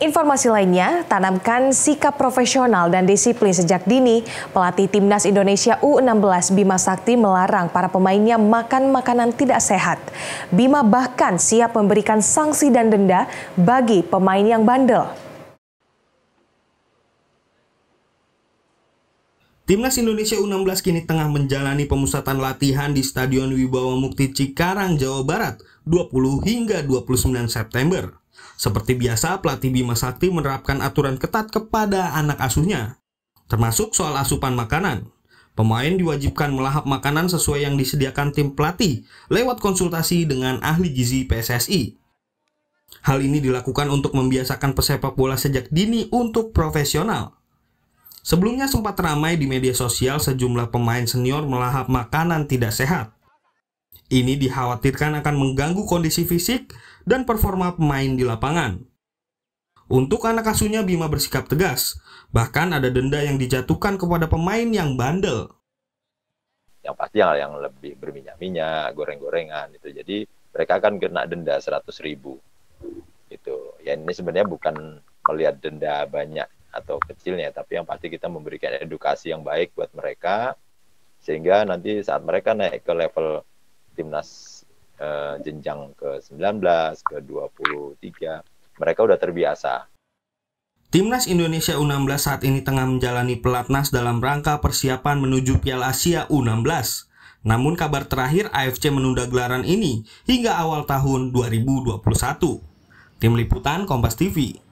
Informasi lainnya, tanamkan sikap profesional dan disiplin sejak dini. Pelatih Timnas Indonesia U16 Bima Sakti melarang para pemainnya makan makanan tidak sehat. Bima bahkan siap memberikan sanksi dan denda bagi pemain yang bandel. Timnas Indonesia U16 kini tengah menjalani pemusatan latihan di Stadion Wibawa Mukti Cikarang, Jawa Barat 20 hingga 29 September. Seperti biasa, pelatih Bima Sakti menerapkan aturan ketat kepada anak asuhnya, termasuk soal asupan makanan. Pemain diwajibkan melahap makanan sesuai yang disediakan tim pelatih lewat konsultasi dengan ahli gizi PSSI. Hal ini dilakukan untuk membiasakan pesepak bola sejak dini untuk profesional. Sebelumnya sempat ramai di media sosial sejumlah pemain senior melahap makanan tidak sehat. Ini dikhawatirkan akan mengganggu kondisi fisik dan performa pemain di lapangan. Untuk anak asuhnya Bima bersikap tegas, bahkan ada denda yang dijatuhkan kepada pemain yang bandel. Yang pasti yang, yang lebih berminyak-minyak, goreng-gorengan itu. Jadi mereka akan kena denda 100 ribu. Gitu. Ya ini sebenarnya bukan melihat denda banyak atau kecilnya, tapi yang pasti kita memberikan edukasi yang baik buat mereka sehingga nanti saat mereka naik ke level timnas uh, jenjang ke-19, ke-23, mereka udah terbiasa. Timnas Indonesia U16 saat ini tengah menjalani pelatnas dalam rangka persiapan menuju Piala Asia U16. Namun kabar terakhir AFC menunda gelaran ini hingga awal tahun 2021. Tim Liputan Kompas TV